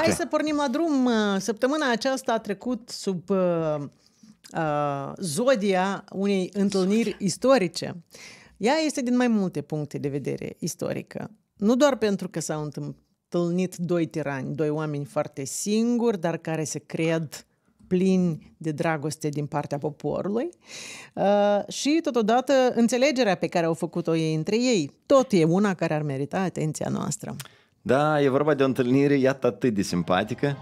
Hai să pornim la drum. Săptămâna aceasta a trecut sub uh, uh, zodia unei întâlniri zodia. istorice. Ea este din mai multe puncte de vedere istorică. Nu doar pentru că s-au întâlnit doi tirani, doi oameni foarte singuri, dar care se cred plini de dragoste din partea poporului uh, și totodată înțelegerea pe care au făcut-o ei între ei. Tot e una care ar merita atenția noastră. Da, e vorba de o întâlnire, iată, atât de simpatică.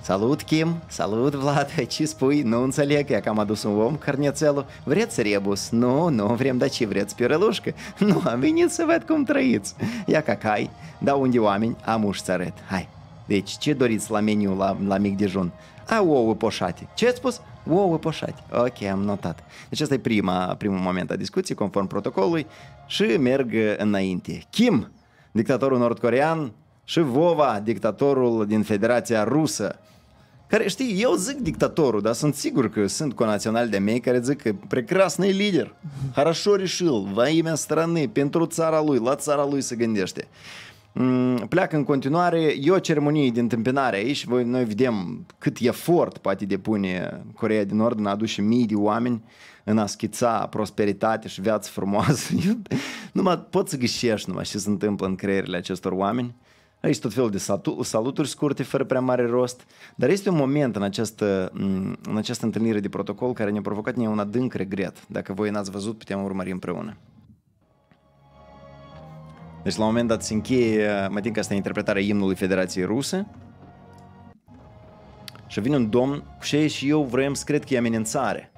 Salut, Kim! Salut, Vlad! Ce spui? Nu înțeleg, e că am adus un om, carnețelul. Vreți rebus? Nu, nu vrem, dar ce vreți, piurelușcă? Nu, am venit să văd cum trăiți. Ia ca cai, da unde oameni, am uși să arăt. Hai! Deci, ce doriți la meniu la, la mic dejun? A, ouă poșate. Ce ați spus? Ouă poșate. Ok, am notat. Deci asta e prima, primul moment a discuției, conform protocolului, și merg înainte. Kim, dictatorul nordcorean, și Vova, dictatorul din Federația Rusă, care, știi, eu zic dictatorul, dar sunt sigur că sunt conaționali de mei care zic că prekrasный lider, хорошо решил, во имя страны, pentru țara lui, la țara lui se gândește. Mm, pleacă în continuare, e o ceremonie de întâmpinare aici, voi, noi vedem cât efort poate depune Corea din Nord în a aduce mii de oameni în a schița prosperitate și viață frumoasă. numai pot să ghișești numai ce se întâmplă în creierile acestor oameni. Aici tot felul de saluturi scurte, fără prea mare rost, dar este un moment în această, mm, în această întâlnire de protocol care ne-a provocat ne un adânc regret. Dacă voi n-ați văzut, putem urmări împreună. Deci la un moment dat se încheie, mă tin că asta e interpretarea imnului Federației Ruse. Și vine un domn cu și și eu vrem să cred că e amenințare.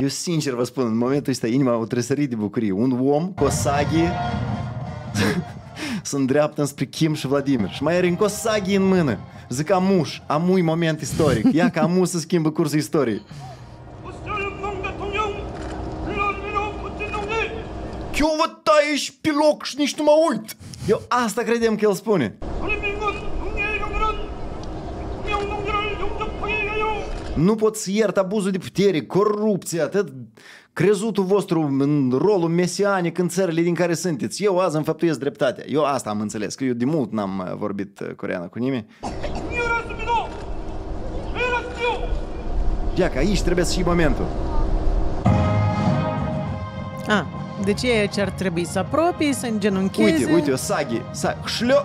Eu sincer vă spun, în momentul ăsta inima o trăsărit de bucurie. Un om cu o saghi se îndreaptă înspre Kim și Vladimir și mai are încă o saghi în mână. Zic amuș, amui moment istoric. Ia că amuș se schimbă cursul istoriei. Eu vă tai aici pe loc și nici nu mă uit. Eu asta credem că el spune. Nu pot să iert abuzul de putere, corupție, atât crezutul vostru în rolul mesianic în țările din care sunteți. Eu azi înfăptuiesc dreptatea. Eu asta am înțeles, că eu de mult n-am uh, vorbit uh, coreană cu nimeni. Ia că aici trebuie să și momentul. A, ah, deci e ce ar trebui să apropii, să îngenuncheze? Uite, uite, o saghi, saghi, șlio,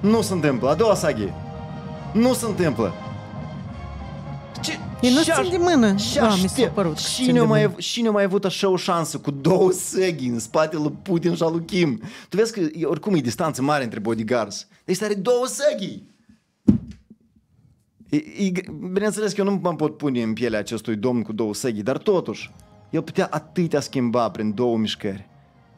nu se întâmplă, a doua saghi, nu se întâmplă. Ei nu țin de mână. Și da, mi s-a părut cine, mai, av- cine mai avut așa o șansă cu două seghi în spatele lui Putin și al lui Kim? Tu vezi că e, oricum e distanță mare între bodyguards. Deci are două seghi. E, e, bineînțeles că eu nu mă pot pune în pielea acestui domn cu două seghi, dar totuși, el putea atâtea schimba prin două mișcări.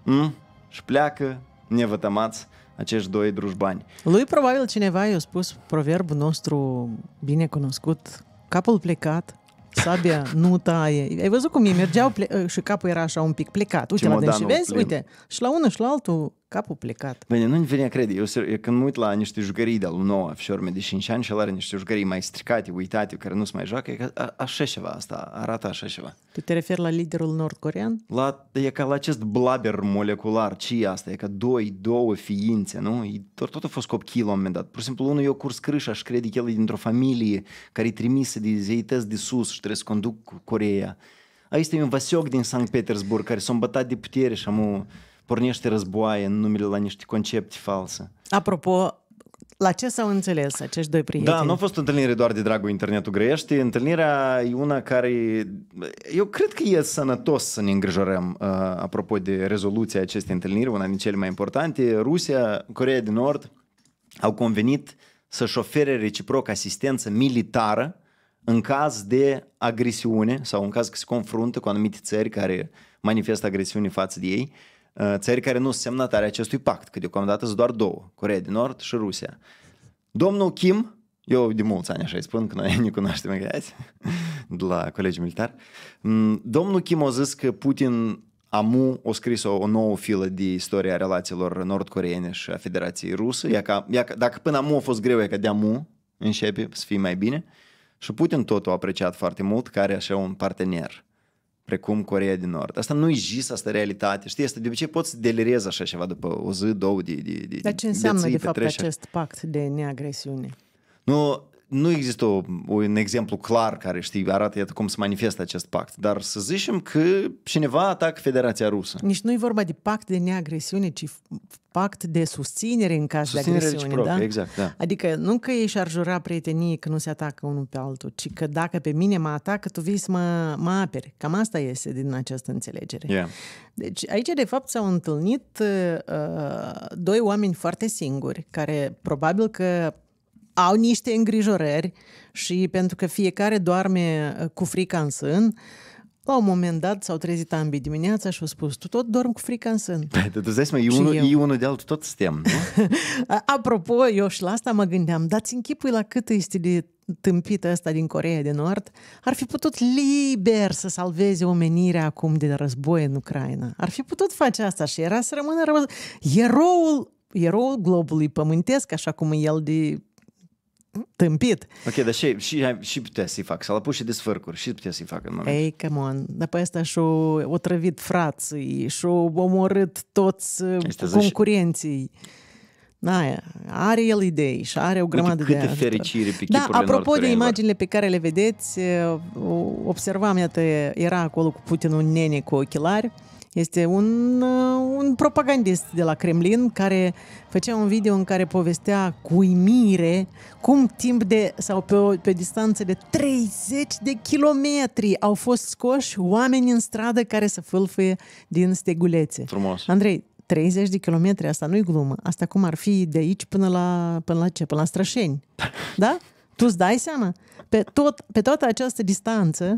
Mm? Și pleacă nevătămați acești doi drujbani. Lui probabil cineva i-a spus proverbul nostru bine cunoscut capul plecat, sabia nu taie. Ai văzut cum ei mergeau ple- și capul era așa un pic plecat. Uite la și vezi, plin. uite, și la unul și la altul capul plecat. Bine, nu-mi a crede. Eu, eu când mă uit la niște jucării de-al nouă, fiorme de 5 ani și el are niște jucării mai stricate, uitate, care nu se mai joacă, e ca a, așa ceva asta, arată așa ceva. Tu te referi la liderul nord-corean? La, e ca la acest blaber molecular, ce e asta? E ca doi, două ființe, nu? E, tot, tot a fost copchii la un moment dat. Pur și simplu, unul e o curs crâșa și crede că el e dintr-o familie care e trimisă de zeități de sus și trebuie să conduc Coreea. Aici este un vasioc din Sankt Petersburg care s-a îmbătat de putere și amu pornește războaie în numele la niște concepte false. Apropo, la ce s-au înțeles acești doi prieteni? Da, nu a fost o întâlnire doar de dragul internetul greiește. Întâlnirea e una care... Eu cred că e sănătos să ne îngrijorăm uh, apropo de rezoluția acestei întâlniri, una din cele mai importante. Rusia, Coreea de Nord au convenit să-și ofere reciproc asistență militară în caz de agresiune sau în caz că se confruntă cu anumite țări care manifestă agresiune față de ei. Uh, Uh, țări care nu sunt semnatare acestui pact, că deocamdată sunt doar două, Corea de Nord și Rusia. Domnul Kim, eu de mulți ani așa îi spun, că noi ne cunoaștem azi, de la colegiul militar. Mm, domnul Kim a zis că Putin Amu a scris o, o nouă filă de istoria relațiilor nord-coreene și a Federației Rusă. Ea ca, dacă până Amu a fost greu, e că de Amu începe să fie mai bine. Și Putin tot o apreciat foarte mult, care așa un partener precum Coreea din Nord. Asta nu-i jis, asta e realitate. Știi, este de obicei poți să delirezi așa ceva după o zi, două de, de, de Dar ce înseamnă de, de fapt acest pact de neagresiune? Nu, nu există o, un exemplu clar care, știi, arată iată cum se manifestă acest pact, dar să zicem că cineva atacă Federația Rusă. Nici nu e vorba de pact de neagresiune, ci pact de susținere în caz susținere de agresiune. da? Exact, da. Adică nu că ei și-ar jura prietenii că nu se atacă unul pe altul, ci că dacă pe mine mă atacă, tu vii să mă, mă aperi. Cam asta iese din această înțelegere. Yeah. Deci aici, de fapt, s-au întâlnit uh, doi oameni foarte singuri, care probabil că au niște îngrijorări și pentru că fiecare doarme uh, cu frica în sân, la un moment dat s-au trezit ambii dimineața și au spus, tu tot dormi cu frica în sân. Da, tu zici, mă, e unul, eu... unu de altul, tot suntem, nu? Apropo, eu și la asta mă gândeam, dați închipui la cât este de tâmpită asta din Coreea de Nord, ar fi putut liber să salveze omenirea acum de război în Ucraina. Ar fi putut face asta și era să rămână rău... eroul eroul globului pământesc, așa cum e el de tâmpit. Ok, dar și, și, și putea să-i fac, s-a pus și de sfârcuri, și putea să-i fac în moment. Ei, come on, dar pe asta și-o otrăvit frații, și-o omorât toți uh, este concurenții. Zici... Da, are el idei și are o grămadă Uite, de ajutor. fericire pe Da, apropo de imaginile pe care le vedeți, uh, observam, iată, era acolo cu Putin un nene cu ochelari, este un, uh, un propagandist de la Kremlin care făcea un video în care povestea cu uimire cum timp de, sau pe o, pe distanță de 30 de kilometri au fost scoși oameni în stradă care să fâlfâie din stegulețe. Frumos. Andrei, 30 de kilometri, asta nu-i glumă. Asta cum ar fi de aici până la, până la ce? Până la Strășeni. Da? Tu îți dai seama? Pe, tot, pe toată această distanță,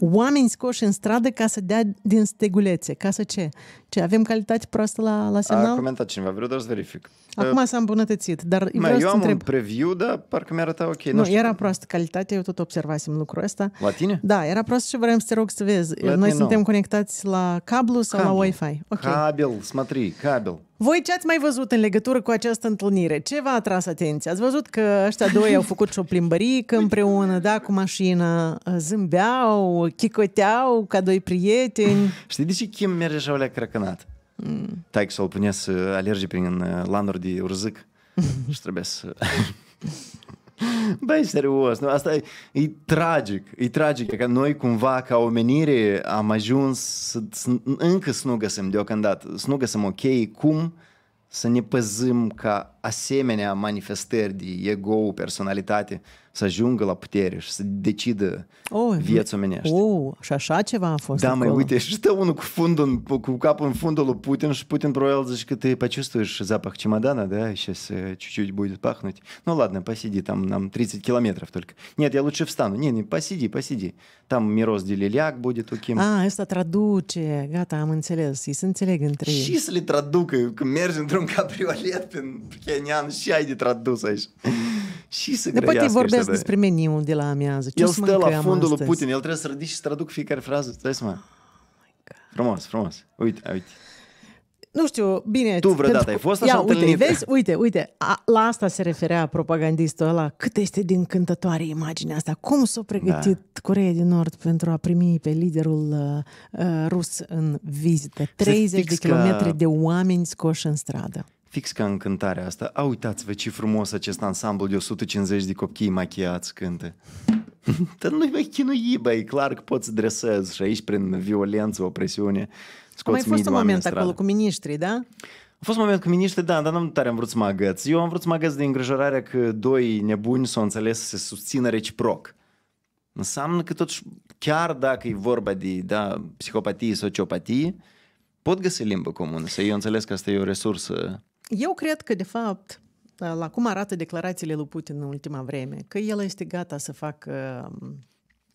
oameni scoși în stradă ca să dea din stegulețe. Ca să ce? Ce, avem calitate proastă la, la semnal? A comentat cineva, vreau doar să verific. Acum uh, s-a îmbunătățit, dar Mai, vreau eu să am întreb. un preview, dar parcă mi arătat ok. Nu, nu știu. era proastă calitatea, eu tot observasem lucrul ăsta. La tine? Da, era proastă și vreau să te rog să vezi. Let Noi suntem know. conectați la cablu sau cablu. la Wi-Fi? Okay. Cabel, смотри, cabel. Voi ce ați mai văzut în legătură cu această întâlnire? Ce v-a atras atenția? Ați văzut că ăștia doi au făcut și o plimbărică împreună, da, cu mașina, uh, zâmbeau, chicoteau ca doi prieteni. Știi de ce Kim merge și lea crăcănat? Mm. Taic să-l pune uh, să alerge prin uh, lanuri de urzic și trebuie să... Băi, serios, nu? asta e, e tragic, e tragic că noi cumva ca omenire am ajuns să, să, încă să nu găsim deocamdată, să nu găsim ok cum să ne păzim ca asemenea manifestări de ego, personalitate, să ajungă la putere și să decidă oh, vieți omenești. Oh, și așa ceva a fost Da, mai uite, și stă unul cu, fundul, cu capul în fundul lui Putin și Putin probabil zice că ты почувствуешь запах чемодана, да, сейчас чуть-чуть будет пахнуть. Ну ладно, посиди, там нам 30 километров только. Нет, я лучше встану. Не, не, посиди, посиди. Там мирос делиляк будет таким. А, это традуче. Гата, am înțeles. Îi se înțeleg între ei. Și să le traducă, că mergi într-un cabriolet prin Kenian și ai de tradus aici. și să Dar poate vorbesc ăștia, despre meniul de la amiază. Ce el stă la fundul lui Putin, el trebuie să ridici și să traduc fiecare frază. Stai să mă. Oh frumos, frumos. Uite, uite. Nu știu, bine... Tu vreodată pentru... Da, ai fost așa Ia, uite, întâlnit? Vezi, uite, uite, a, la asta se referea propagandistul ăla. Cât este din cântătoare imaginea asta. Cum s-a pregătit da. Coreea de Nord pentru a primi pe liderul uh, uh rus în vizită? 30 de kilometri că... de oameni scoși în stradă fix ca în cântarea asta. A, uitați-vă ce frumos acest ansamblu de 150 de copii machiați cântă. Dar nu-i mai chinui, bă, e clar că poți dresezi și aici prin violență, opresiune, scoți A mai fost un moment acolo cu miniștrii, da? A fost moment cu miniștri, da, dar nu tare am vrut să mă agăț. Eu am vrut să mă agăț de îngrijorarea că doi nebuni s-au înțeles să se susțină reciproc. Înseamnă că totuși, chiar dacă e vorba de da, psihopatie, sociopatie, pot găsi limbă comună. Să eu înțeles că asta e o resursă eu cred că, de fapt, la cum arată declarațiile lui Putin în ultima vreme, că el este gata să facă um,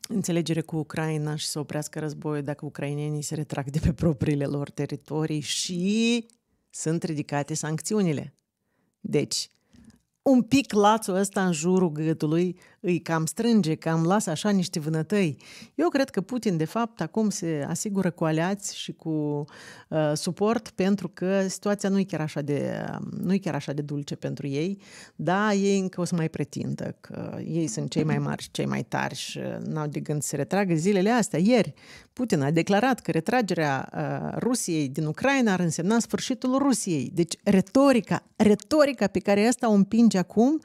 înțelegere cu Ucraina și să oprească războiul dacă ucrainenii se retrag de pe propriile lor teritorii și sunt ridicate sancțiunile. Deci, un pic lațul ăsta în jurul gâtului, îi cam strânge, cam lasă așa niște vânătăi. Eu cred că Putin, de fapt, acum se asigură cu aliați și cu uh, suport pentru că situația nu e chiar așa de, um, nu e chiar așa de dulce pentru ei, dar ei încă o să mai pretindă că ei sunt cei mai mari și cei mai tari și uh, n-au de gând să se retragă zilele astea. Ieri, Putin a declarat că retragerea uh, Rusiei din Ucraina ar însemna sfârșitul Rusiei. Deci retorica, retorica pe care asta o împinge acum,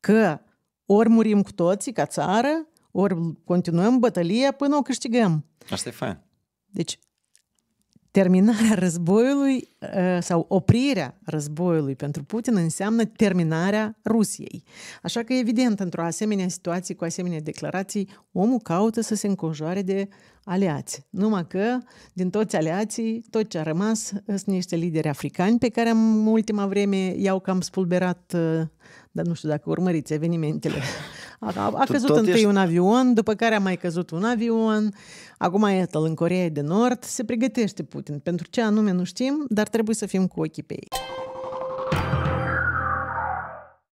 că ori murim cu toții ca țară, ori continuăm bătălia până o câștigăm. Asta e fain. Deci, terminarea războiului ă, sau oprirea războiului pentru Putin înseamnă terminarea Rusiei. Așa că, evident, într-o asemenea situație, cu asemenea declarații, omul caută să se înconjoare de aliați. Numai că, din toți aliații, tot ce a rămas sunt niște lideri africani pe care în ultima vreme i-au cam spulberat ă, dar nu știu dacă urmăriți evenimentele. A, a, a căzut tot întâi ești... un avion, după care a mai căzut un avion. Acum e în Coreea de Nord. Se pregătește Putin. Pentru ce anume nu știm, dar trebuie să fim cu ochii pe ei.